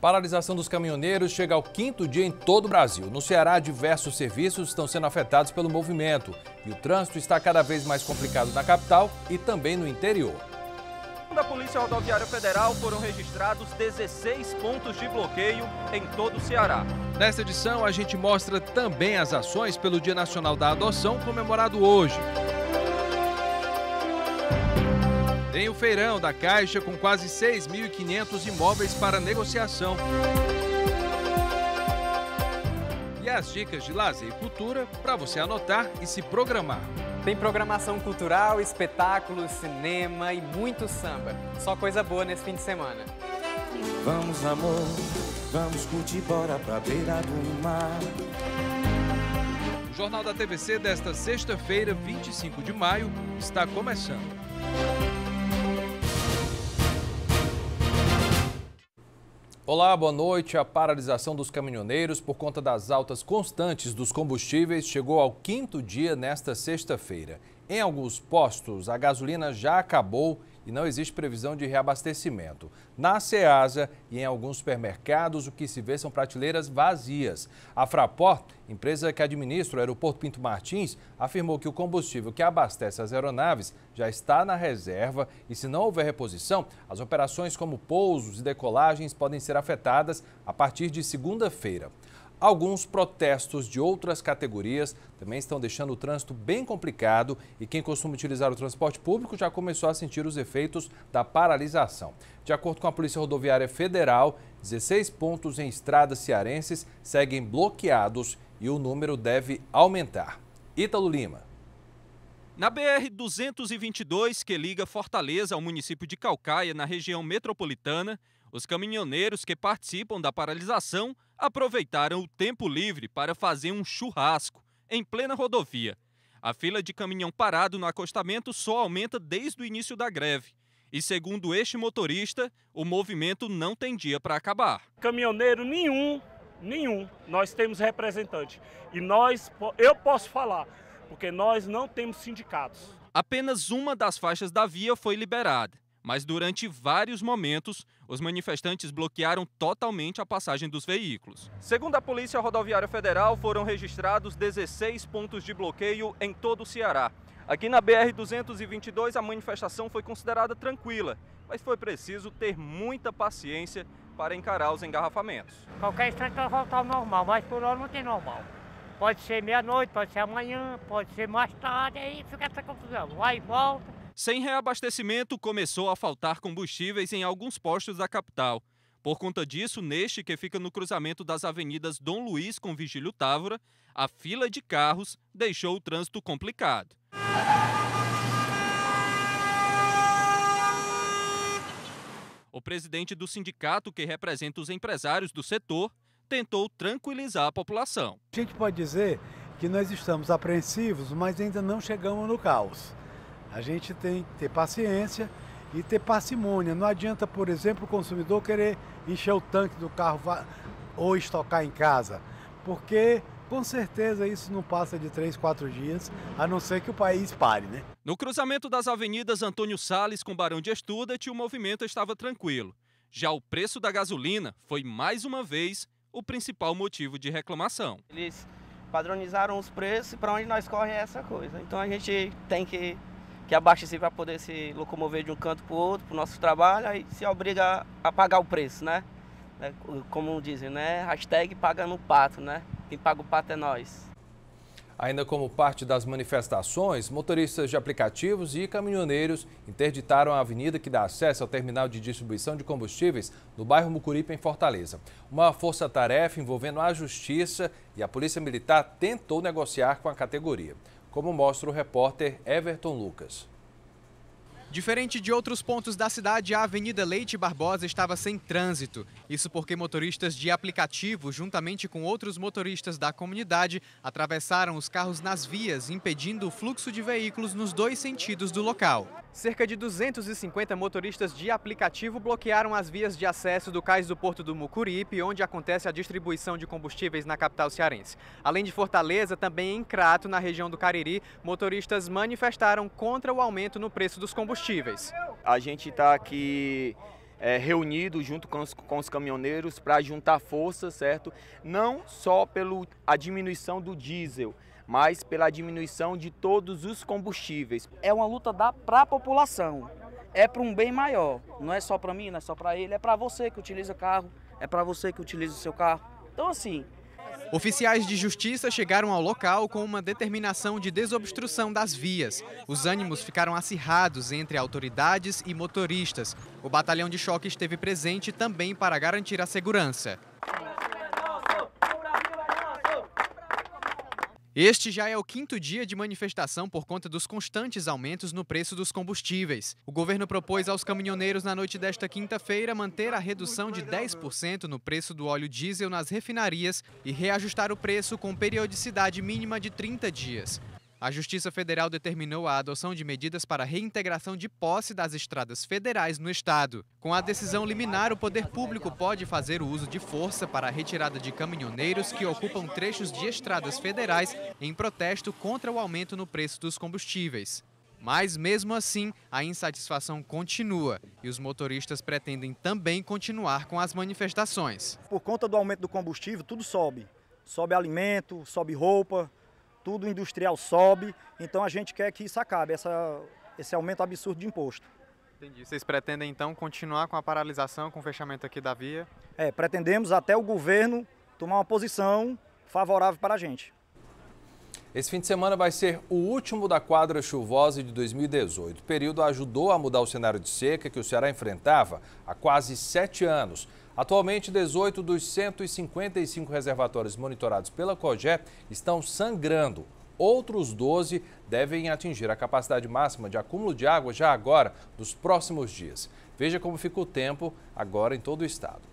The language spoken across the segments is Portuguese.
Paralisação dos caminhoneiros chega ao quinto dia em todo o Brasil. No Ceará, diversos serviços estão sendo afetados pelo movimento e o trânsito está cada vez mais complicado na capital e também no interior. Da Polícia Rodoviária Federal foram registrados 16 pontos de bloqueio em todo o Ceará. Nesta edição, a gente mostra também as ações pelo Dia Nacional da Adoção, comemorado hoje. Tem o feirão da Caixa com quase 6.500 imóveis para negociação. E as dicas de lazer e cultura para você anotar e se programar. Tem programação cultural, espetáculos, cinema e muito samba. Só coisa boa nesse fim de semana. Vamos, amor, vamos curtir, bora pra beira do mar. O Jornal da TVC desta sexta-feira, 25 de maio, está começando. Olá, boa noite. A paralisação dos caminhoneiros por conta das altas constantes dos combustíveis chegou ao quinto dia nesta sexta-feira. Em alguns postos, a gasolina já acabou e não existe previsão de reabastecimento. Na Ceasa e em alguns supermercados, o que se vê são prateleiras vazias. A Fraport, empresa que administra o aeroporto Pinto Martins, afirmou que o combustível que abastece as aeronaves já está na reserva e, se não houver reposição, as operações como pousos e decolagens podem ser afetadas a partir de segunda-feira. Alguns protestos de outras categorias também estão deixando o trânsito bem complicado e quem costuma utilizar o transporte público já começou a sentir os efeitos da paralisação. De acordo com a Polícia Rodoviária Federal, 16 pontos em estradas cearenses seguem bloqueados e o número deve aumentar. Ítalo Lima. Na BR-222, que liga Fortaleza ao município de Calcaia, na região metropolitana, os caminhoneiros que participam da paralisação aproveitaram o tempo livre para fazer um churrasco em plena rodovia. A fila de caminhão parado no acostamento só aumenta desde o início da greve. E segundo este motorista, o movimento não tem dia para acabar. Caminhoneiro nenhum, nenhum, nós temos representante. E nós, eu posso falar, porque nós não temos sindicatos. Apenas uma das faixas da via foi liberada mas durante vários momentos, os manifestantes bloquearam totalmente a passagem dos veículos. Segundo a Polícia Rodoviária Federal, foram registrados 16 pontos de bloqueio em todo o Ceará. Aqui na BR-222, a manifestação foi considerada tranquila, mas foi preciso ter muita paciência para encarar os engarrafamentos. Qualquer instante vai voltar ao normal, mas por hora não tem normal. Pode ser meia-noite, pode ser amanhã, pode ser mais tarde, aí fica essa confusão. Vai e volta. Sem reabastecimento, começou a faltar combustíveis em alguns postos da capital. Por conta disso, neste que fica no cruzamento das avenidas Dom Luiz com Vigílio Távora, a fila de carros deixou o trânsito complicado. O presidente do sindicato que representa os empresários do setor tentou tranquilizar a população. A gente pode dizer que nós estamos apreensivos, mas ainda não chegamos no caos. A gente tem que ter paciência e ter parcimônia. Não adianta, por exemplo, o consumidor querer encher o tanque do carro ou estocar em casa, porque com certeza isso não passa de três quatro dias, a não ser que o país pare, né? No cruzamento das avenidas Antônio Sales com Barão de Estudante o movimento estava tranquilo. Já o preço da gasolina foi mais uma vez o principal motivo de reclamação. Eles padronizaram os preços e para onde nós corre é essa coisa. Então a gente tem que que abastecer assim para poder se locomover de um canto para o outro, para o nosso trabalho, aí se obriga a pagar o preço, né? É, como dizem, né? Hashtag paga no pato, né? Quem paga o pato é nós. Ainda como parte das manifestações, motoristas de aplicativos e caminhoneiros interditaram a avenida que dá acesso ao terminal de distribuição de combustíveis no bairro Mucuripe, em Fortaleza. Uma força-tarefa envolvendo a Justiça e a Polícia Militar tentou negociar com a categoria como mostra o repórter Everton Lucas. Diferente de outros pontos da cidade, a Avenida Leite Barbosa estava sem trânsito. Isso porque motoristas de aplicativo, juntamente com outros motoristas da comunidade, atravessaram os carros nas vias, impedindo o fluxo de veículos nos dois sentidos do local. Cerca de 250 motoristas de aplicativo bloquearam as vias de acesso do cais do Porto do Mucuripe, onde acontece a distribuição de combustíveis na capital cearense. Além de Fortaleza, também em Crato, na região do Cariri, motoristas manifestaram contra o aumento no preço dos combustíveis combustíveis. A gente está aqui é, reunido junto com os, com os caminhoneiros para juntar forças, certo? Não só pela diminuição do diesel, mas pela diminuição de todos os combustíveis. É uma luta para a população. É para um bem maior. Não é só para mim, não é só para ele, é para você que utiliza o carro, é para você que utiliza o seu carro. Então assim, Oficiais de justiça chegaram ao local com uma determinação de desobstrução das vias. Os ânimos ficaram acirrados entre autoridades e motoristas. O batalhão de choque esteve presente também para garantir a segurança. Este já é o quinto dia de manifestação por conta dos constantes aumentos no preço dos combustíveis. O governo propôs aos caminhoneiros na noite desta quinta-feira manter a redução de 10% no preço do óleo diesel nas refinarias e reajustar o preço com periodicidade mínima de 30 dias. A Justiça Federal determinou a adoção de medidas para a reintegração de posse das estradas federais no Estado. Com a decisão liminar, o poder público pode fazer o uso de força para a retirada de caminhoneiros que ocupam trechos de estradas federais em protesto contra o aumento no preço dos combustíveis. Mas, mesmo assim, a insatisfação continua e os motoristas pretendem também continuar com as manifestações. Por conta do aumento do combustível, tudo sobe. Sobe alimento, sobe roupa, tudo industrial sobe, então a gente quer que isso acabe, essa, esse aumento absurdo de imposto. Entendi. Vocês pretendem então continuar com a paralisação, com o fechamento aqui da via? É, pretendemos até o governo tomar uma posição favorável para a gente. Esse fim de semana vai ser o último da quadra chuvosa de 2018. O período ajudou a mudar o cenário de seca que o Ceará enfrentava há quase sete anos. Atualmente, 18 dos 155 reservatórios monitorados pela COGE estão sangrando. Outros 12 devem atingir a capacidade máxima de acúmulo de água já agora, nos próximos dias. Veja como fica o tempo agora em todo o estado.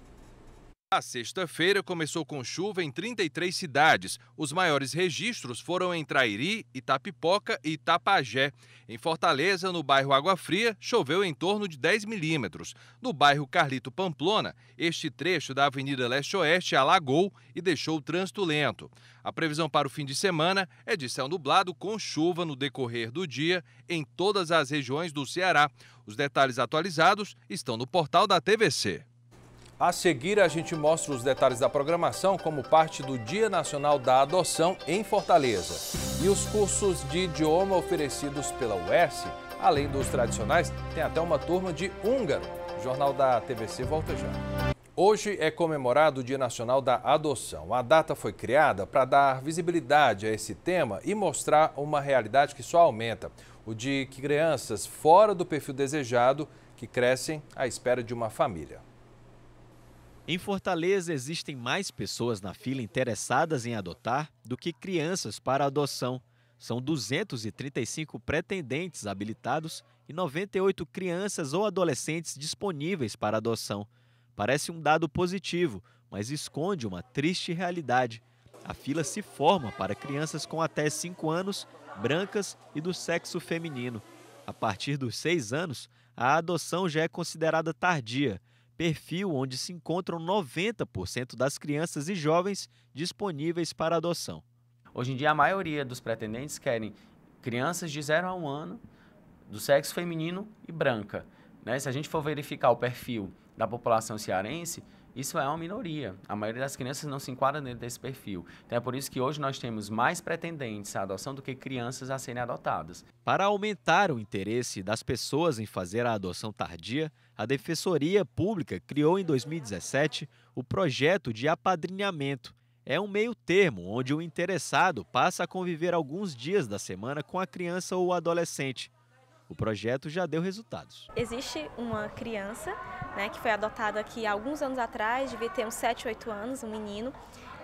A sexta-feira começou com chuva em 33 cidades. Os maiores registros foram em Trairi, Itapipoca e Itapajé. Em Fortaleza, no bairro Água Fria, choveu em torno de 10 milímetros. No bairro Carlito Pamplona, este trecho da Avenida Leste-Oeste alagou e deixou o trânsito lento. A previsão para o fim de semana é de céu nublado com chuva no decorrer do dia em todas as regiões do Ceará. Os detalhes atualizados estão no portal da TVC. A seguir, a gente mostra os detalhes da programação como parte do Dia Nacional da Adoção em Fortaleza e os cursos de idioma oferecidos pela UES, Além dos tradicionais, tem até uma turma de húngaro. O Jornal da TVC volta já. Hoje é comemorado o Dia Nacional da Adoção. A data foi criada para dar visibilidade a esse tema e mostrar uma realidade que só aumenta: o de que crianças fora do perfil desejado que crescem à espera de uma família. Em Fortaleza, existem mais pessoas na fila interessadas em adotar do que crianças para adoção. São 235 pretendentes habilitados e 98 crianças ou adolescentes disponíveis para adoção. Parece um dado positivo, mas esconde uma triste realidade. A fila se forma para crianças com até 5 anos, brancas e do sexo feminino. A partir dos 6 anos, a adoção já é considerada tardia perfil onde se encontram 90% das crianças e jovens disponíveis para adoção. Hoje em dia, a maioria dos pretendentes querem crianças de 0 a 1 um ano, do sexo feminino e branca. Né? Se a gente for verificar o perfil da população cearense, isso é uma minoria. A maioria das crianças não se enquadra dentro desse perfil. Então é por isso que hoje nós temos mais pretendentes à adoção do que crianças a serem adotadas. Para aumentar o interesse das pessoas em fazer a adoção tardia, a Defensoria Pública criou em 2017 o projeto de apadrinhamento. É um meio termo onde o interessado passa a conviver alguns dias da semana com a criança ou adolescente. O projeto já deu resultados. Existe uma criança né, que foi adotada aqui há alguns anos atrás, devia ter uns 7, 8 anos, um menino,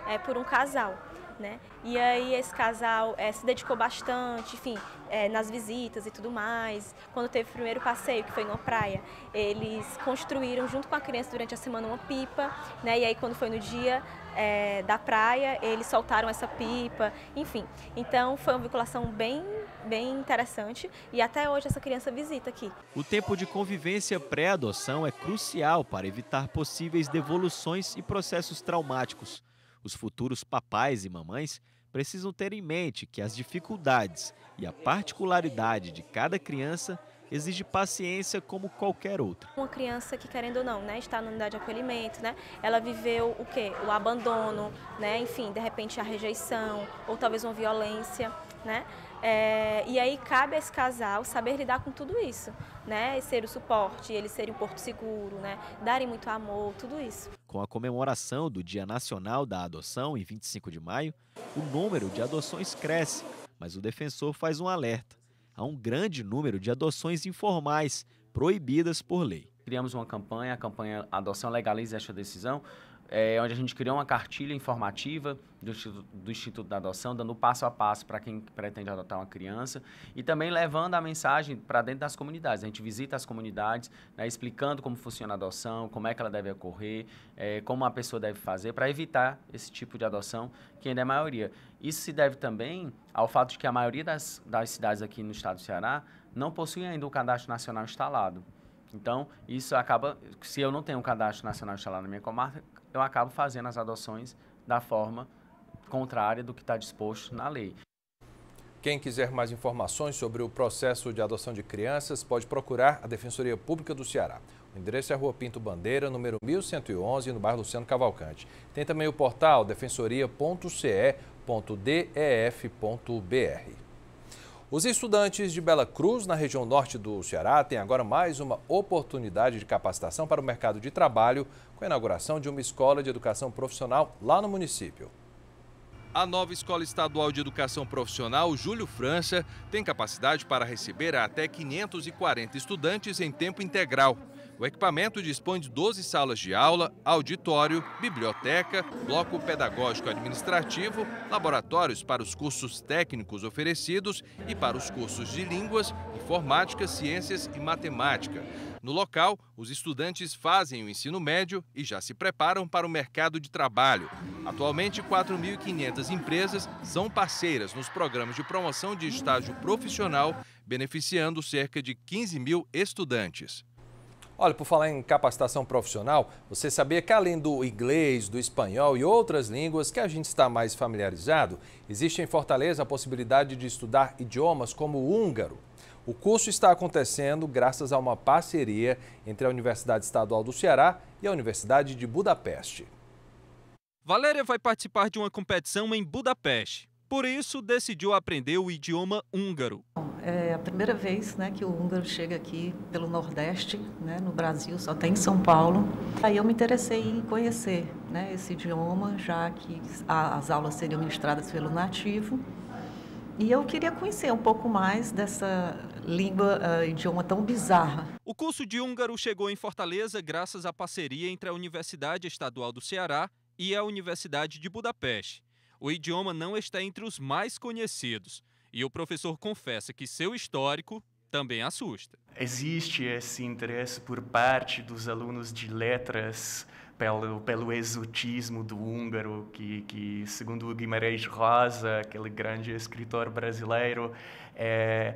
é, por um casal. Né? E aí esse casal é, se dedicou bastante, enfim, é, nas visitas e tudo mais. Quando teve o primeiro passeio, que foi numa praia, eles construíram junto com a criança durante a semana uma pipa, né? E aí quando foi no dia é, da praia, eles soltaram essa pipa, enfim. Então foi uma vinculação bem bem interessante e até hoje essa criança visita aqui. O tempo de convivência pré-adoção é crucial para evitar possíveis devoluções e processos traumáticos. Os futuros papais e mamães precisam ter em mente que as dificuldades e a particularidade de cada criança exige paciência como qualquer outra. Uma criança que, querendo ou não, né, está na unidade de acolhimento, né, ela viveu o quê? O abandono, né, enfim, de repente a rejeição, ou talvez uma violência, né? É, e aí cabe a esse casal saber lidar com tudo isso, né? E ser o suporte, eles serem o porto seguro, né? Darem muito amor, tudo isso. Com a comemoração do Dia Nacional da Adoção, em 25 de maio, o número de adoções cresce, mas o defensor faz um alerta. Há um grande número de adoções informais, proibidas por lei. Criamos uma campanha, a campanha Adoção Legalize Esta Decisão, é, onde a gente criou uma cartilha informativa do, do Instituto da Adoção, dando passo a passo para quem pretende adotar uma criança e também levando a mensagem para dentro das comunidades. A gente visita as comunidades, né, explicando como funciona a adoção, como é que ela deve ocorrer, é, como a pessoa deve fazer para evitar esse tipo de adoção, que ainda é a maioria. Isso se deve também ao fato de que a maioria das, das cidades aqui no estado do Ceará não possui ainda o cadastro nacional instalado. Então, isso acaba. Se eu não tenho um cadastro nacional instalado na minha comarca, eu acabo fazendo as adoções da forma contrária do que está disposto na lei. Quem quiser mais informações sobre o processo de adoção de crianças pode procurar a Defensoria Pública do Ceará. O endereço é a Rua Pinto Bandeira, número 1111, no bairro Luciano Cavalcante. Tem também o portal defensoria.ce.def.br. Os estudantes de Bela Cruz, na região norte do Ceará, têm agora mais uma oportunidade de capacitação para o mercado de trabalho com a inauguração de uma escola de educação profissional lá no município. A nova Escola Estadual de Educação Profissional Júlio França tem capacidade para receber até 540 estudantes em tempo integral. O equipamento dispõe de 12 salas de aula, auditório, biblioteca, bloco pedagógico administrativo, laboratórios para os cursos técnicos oferecidos e para os cursos de línguas, informática, ciências e matemática. No local, os estudantes fazem o ensino médio e já se preparam para o mercado de trabalho. Atualmente, 4.500 empresas são parceiras nos programas de promoção de estágio profissional, beneficiando cerca de 15 mil estudantes. Olha, por falar em capacitação profissional, você sabia que além do inglês, do espanhol e outras línguas que a gente está mais familiarizado, existe em Fortaleza a possibilidade de estudar idiomas como o húngaro. O curso está acontecendo graças a uma parceria entre a Universidade Estadual do Ceará e a Universidade de Budapeste. Valéria vai participar de uma competição em Budapeste. Por isso, decidiu aprender o idioma húngaro. É a primeira vez né, que o húngaro chega aqui pelo Nordeste, né, no Brasil, só tem em São Paulo. Aí eu me interessei em conhecer né, esse idioma, já que as aulas seriam ministradas pelo nativo. E eu queria conhecer um pouco mais dessa língua, uh, idioma tão bizarra. O curso de húngaro chegou em Fortaleza graças à parceria entre a Universidade Estadual do Ceará e a Universidade de Budapeste o idioma não está entre os mais conhecidos e o professor confessa que seu histórico também assusta. Existe esse interesse por parte dos alunos de letras pelo, pelo exotismo do húngaro, que, que segundo Guimarães Rosa, aquele grande escritor brasileiro, é,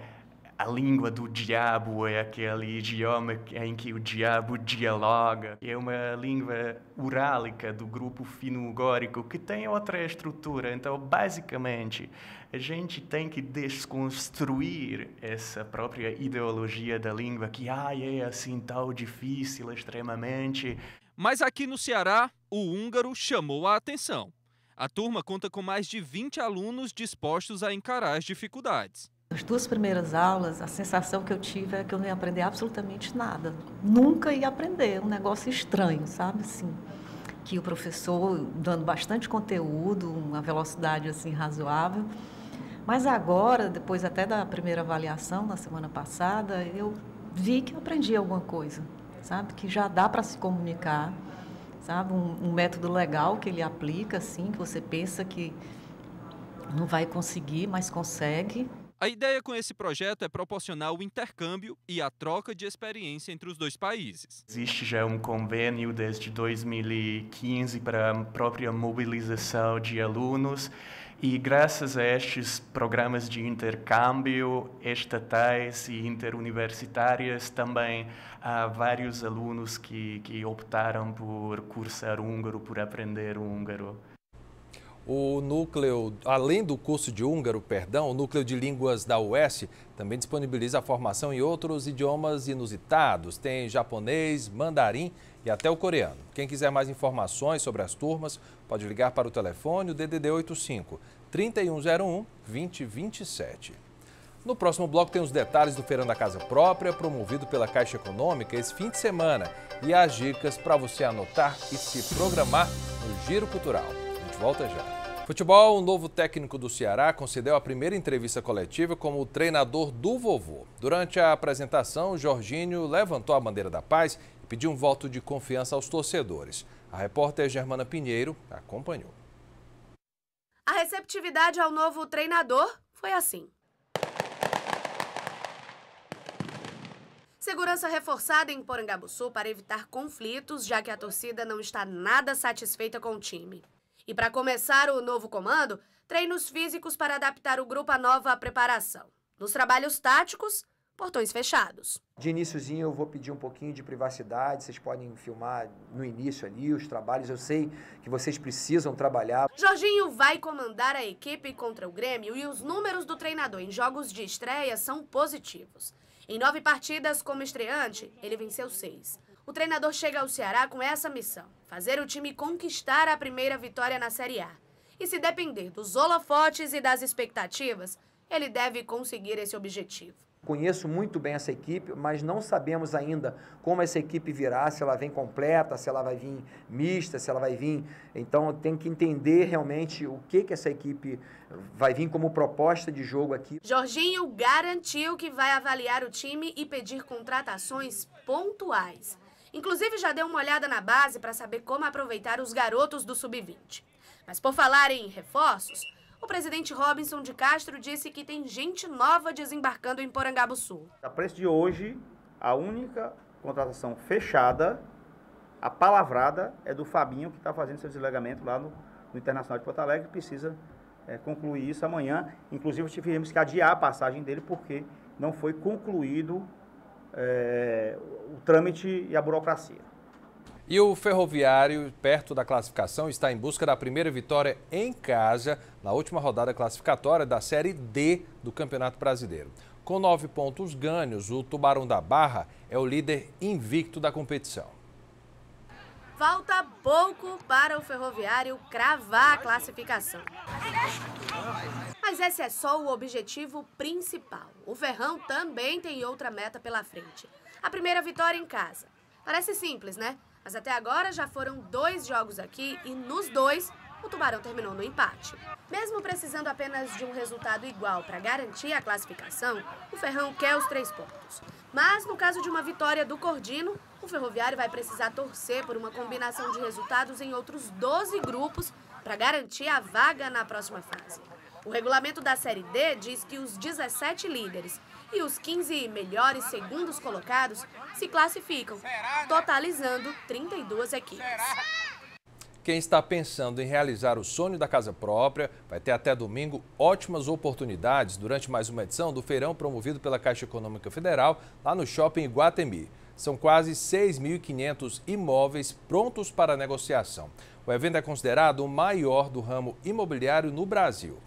a língua do diabo é aquele idioma em que o diabo dialoga. É uma língua urálica do grupo finugórico que tem outra estrutura. Então, basicamente, a gente tem que desconstruir essa própria ideologia da língua que ah, é assim tão difícil, extremamente. Mas aqui no Ceará, o húngaro chamou a atenção. A turma conta com mais de 20 alunos dispostos a encarar as dificuldades. As duas primeiras aulas, a sensação que eu tive é que eu não ia aprender absolutamente nada. Nunca ia aprender, um negócio estranho, sabe? Assim, que o professor dando bastante conteúdo, uma velocidade assim razoável. Mas agora, depois até da primeira avaliação na semana passada, eu vi que eu aprendi alguma coisa, sabe? Que já dá para se comunicar, sabe? Um, um método legal que ele aplica, assim, que você pensa que não vai conseguir, mas consegue. A ideia com esse projeto é proporcionar o intercâmbio e a troca de experiência entre os dois países. Existe já um convênio desde 2015 para a própria mobilização de alunos e graças a estes programas de intercâmbio estatais e interuniversitárias também há vários alunos que, que optaram por cursar húngaro, por aprender húngaro. O núcleo, além do curso de húngaro, perdão, o núcleo de línguas da UES também disponibiliza a formação em outros idiomas inusitados. Tem japonês, mandarim e até o coreano. Quem quiser mais informações sobre as turmas, pode ligar para o telefone o DDD 85 3101 2027. No próximo bloco tem os detalhes do Feirão da Casa Própria, promovido pela Caixa Econômica esse fim de semana, e as dicas para você anotar e se programar no Giro Cultural volta já. Futebol, o um novo técnico do Ceará concedeu a primeira entrevista coletiva como o treinador do vovô. Durante a apresentação, Jorginho levantou a bandeira da paz e pediu um voto de confiança aos torcedores. A repórter Germana Pinheiro acompanhou. A receptividade ao novo treinador foi assim. Segurança reforçada em Porangabuçu para evitar conflitos, já que a torcida não está nada satisfeita com o time. E para começar o novo comando, treinos físicos para adaptar o grupo à nova preparação. Nos trabalhos táticos, portões fechados. De iníciozinho eu vou pedir um pouquinho de privacidade, vocês podem filmar no início ali os trabalhos, eu sei que vocês precisam trabalhar. Jorginho vai comandar a equipe contra o Grêmio e os números do treinador em jogos de estreia são positivos. Em nove partidas como estreante, ele venceu seis. O treinador chega ao Ceará com essa missão: fazer o time conquistar a primeira vitória na Série A. E se depender dos holofotes e das expectativas, ele deve conseguir esse objetivo. Conheço muito bem essa equipe, mas não sabemos ainda como essa equipe virá, se ela vem completa, se ela vai vir mista, se ela vai vir. Então tem que entender realmente o que, que essa equipe vai vir como proposta de jogo aqui. Jorginho garantiu que vai avaliar o time e pedir contratações pontuais. Inclusive já deu uma olhada na base para saber como aproveitar os garotos do sub-20. Mas por falar em reforços, o presidente Robinson de Castro disse que tem gente nova desembarcando em Porangaba Sul. A preço de hoje, a única contratação fechada, a palavrada, é do Fabinho, que está fazendo seu deslegamento lá no, no, Internacional de Porto Alegre. Precisa é, concluir isso amanhã. Inclusive, tivemos que adiar a passagem dele, porque não foi concluído é, o trâmite e a burocracia. E o Ferroviário, perto da classificação, está em busca da primeira vitória em casa na última rodada classificatória da Série D do Campeonato Brasileiro. Com nove pontos ganhos, o Tubarão da Barra é o líder invicto da competição. Falta pouco para o Ferroviário cravar a classificação. Mas esse é só o objetivo principal. O Ferrão também tem outra meta pela frente. A primeira vitória em casa. Parece simples, né? Mas até agora já foram dois jogos aqui e nos dois o Tubarão terminou no empate. Mesmo precisando apenas de um resultado igual para garantir a classificação, o Ferrão quer os três pontos. Mas no caso de uma vitória do Cordino, o Ferroviário vai precisar torcer por uma combinação de resultados em outros 12 grupos para garantir a vaga na próxima fase. O regulamento da Série D diz que os 17 líderes e os 15 melhores segundos colocados se classificam, totalizando 32 equipes. Quem está pensando em realizar o sonho da casa própria vai ter até domingo ótimas oportunidades durante mais uma edição do feirão promovido pela Caixa Econômica Federal lá no Shopping Iguatemi. São quase 6.500 imóveis prontos para negociação. O evento é considerado o maior do ramo imobiliário no Brasil.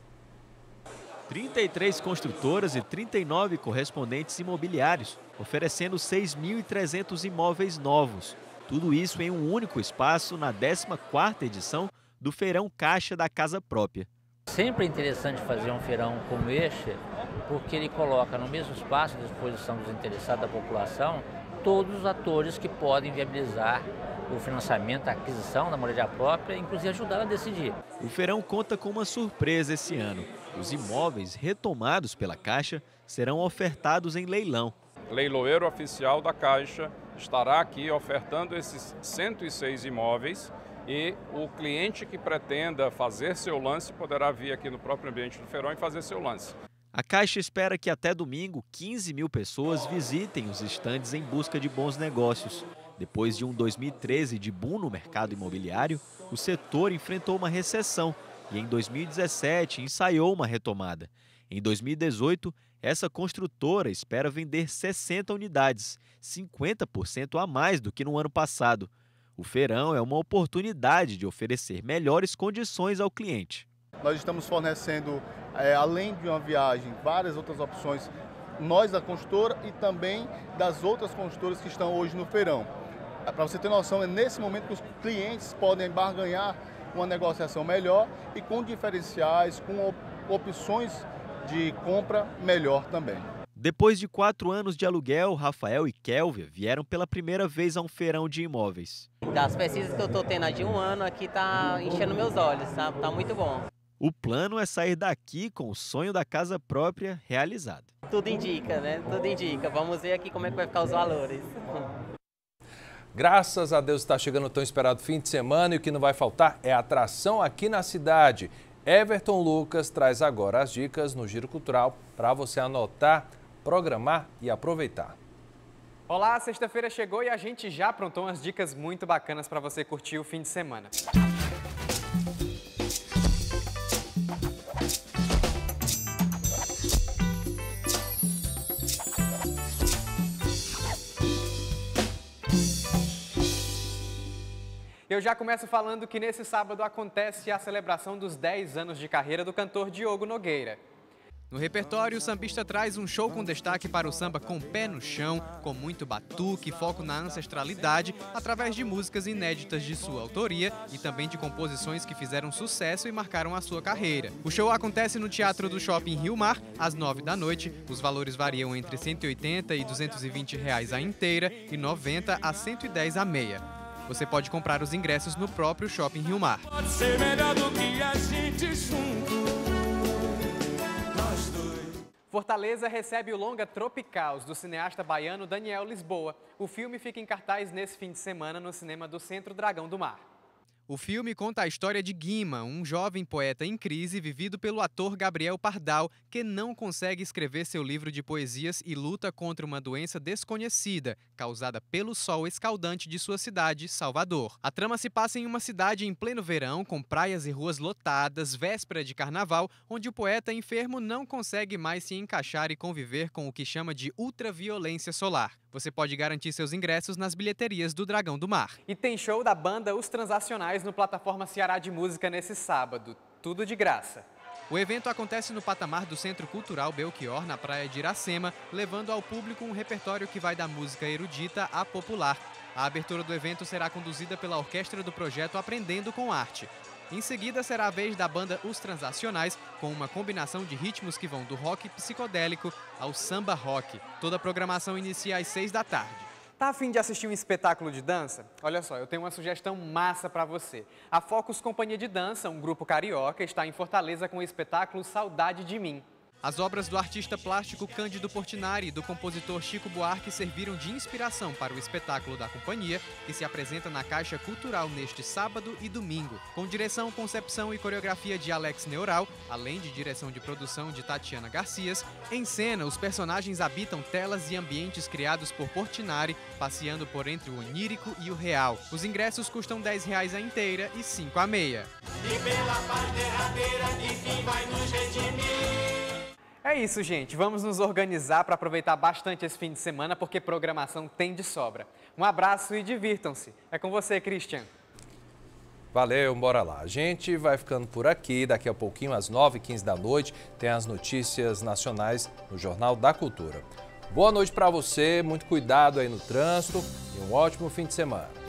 33 construtoras e 39 correspondentes imobiliários, oferecendo 6.300 imóveis novos. Tudo isso em um único espaço na 14ª edição do Feirão Caixa da Casa Própria. Sempre é interessante fazer um feirão como este, porque ele coloca no mesmo espaço à disposição dos interessados da população todos os atores que podem viabilizar o financiamento, a aquisição da moradia própria, inclusive ajudar a decidir. O feirão conta com uma surpresa esse ano. Os imóveis retomados pela Caixa serão ofertados em leilão. Leiloeiro oficial da Caixa estará aqui ofertando esses 106 imóveis e o cliente que pretenda fazer seu lance poderá vir aqui no próprio ambiente do Feirão e fazer seu lance. A Caixa espera que até domingo 15 mil pessoas visitem os estandes em busca de bons negócios. Depois de um 2013 de boom no mercado imobiliário, o setor enfrentou uma recessão e em 2017 ensaiou uma retomada. Em 2018, essa construtora espera vender 60 unidades, 50% a mais do que no ano passado. O feirão é uma oportunidade de oferecer melhores condições ao cliente. Nós estamos fornecendo, é, além de uma viagem, várias outras opções, nós da construtora e também das outras construtoras que estão hoje no feirão. É, Para você ter noção, é nesse momento que os clientes podem barganhar uma negociação melhor e com diferenciais, com opções de compra melhor também. Depois de quatro anos de aluguel, Rafael e Kélvia vieram pela primeira vez a um feirão de imóveis. Das pesquisas que eu estou tendo há de um ano aqui está enchendo meus olhos, está Tá muito bom. O plano é sair daqui com o sonho da casa própria realizado. Tudo indica, né? Tudo indica. Vamos ver aqui como é que vai ficar os valores. Graças a Deus está chegando o tão esperado fim de semana e o que não vai faltar é atração aqui na cidade. Everton Lucas traz agora as dicas no Giro Cultural para você anotar, programar e aproveitar. Olá, sexta-feira chegou e a gente já aprontou umas dicas muito bacanas para você curtir o fim de semana. Eu já começo falando que nesse sábado acontece a celebração dos 10 anos de carreira do cantor Diogo Nogueira. No repertório, o sambista traz um show com destaque para o samba com pé no chão, com muito batuque, foco na ancestralidade, através de músicas inéditas de sua autoria e também de composições que fizeram sucesso e marcaram a sua carreira. O show acontece no Teatro do Shopping Rio Mar, às 9 da noite. Os valores variam entre 180 e 220 reais a inteira e 90 a 110 a meia. Você pode comprar os ingressos no próprio Shopping Rio Mar. Pode ser melhor do que a gente junto. Fortaleza recebe o longa Tropicaus, do cineasta baiano Daniel Lisboa. O filme fica em cartaz nesse fim de semana no cinema do Centro Dragão do Mar. O filme conta a história de Guima, um jovem poeta em crise vivido pelo ator Gabriel Pardal, que não consegue escrever seu livro de poesias e luta contra uma doença desconhecida, causada pelo sol escaldante de sua cidade, Salvador. A trama se passa em uma cidade em pleno verão, com praias e ruas lotadas, véspera de carnaval, onde o poeta enfermo não consegue mais se encaixar e conviver com o que chama de ultraviolência solar. Você pode garantir seus ingressos nas bilheterias do Dragão do Mar. E tem show da banda Os Transacionais no plataforma Ceará de Música nesse sábado. Tudo de graça. O evento acontece no patamar do Centro Cultural Belchior, na praia de Iracema, levando ao público um repertório que vai da música erudita à popular. A abertura do evento será conduzida pela orquestra do projeto Aprendendo com Arte. Em seguida, será a vez da banda Os Transacionais, com uma combinação de ritmos que vão do rock psicodélico ao samba rock. Toda a programação inicia às seis da tarde. Tá afim de assistir um espetáculo de dança? Olha só, eu tenho uma sugestão massa para você. A Focus Companhia de Dança, um grupo carioca, está em Fortaleza com o espetáculo Saudade de Mim. As obras do artista plástico Cândido Portinari e do compositor Chico Buarque serviram de inspiração para o espetáculo da companhia, que se apresenta na Caixa Cultural neste sábado e domingo, com direção, concepção e coreografia de Alex Neural, além de direção de produção de Tatiana Garcias. Em cena, os personagens habitam telas e ambientes criados por Portinari, passeando por entre o onírico e o real. Os ingressos custam R$ 10 a inteira e R$ 5 a meia. E pela paz derradeira que vai nos redimir. É isso, gente. Vamos nos organizar para aproveitar bastante esse fim de semana, porque programação tem de sobra. Um abraço e divirtam-se. É com você, Christian. Valeu, bora lá. A gente vai ficando por aqui. Daqui a pouquinho, às 9h15 da noite, tem as notícias nacionais no Jornal da Cultura. Boa noite para você, muito cuidado aí no trânsito e um ótimo fim de semana.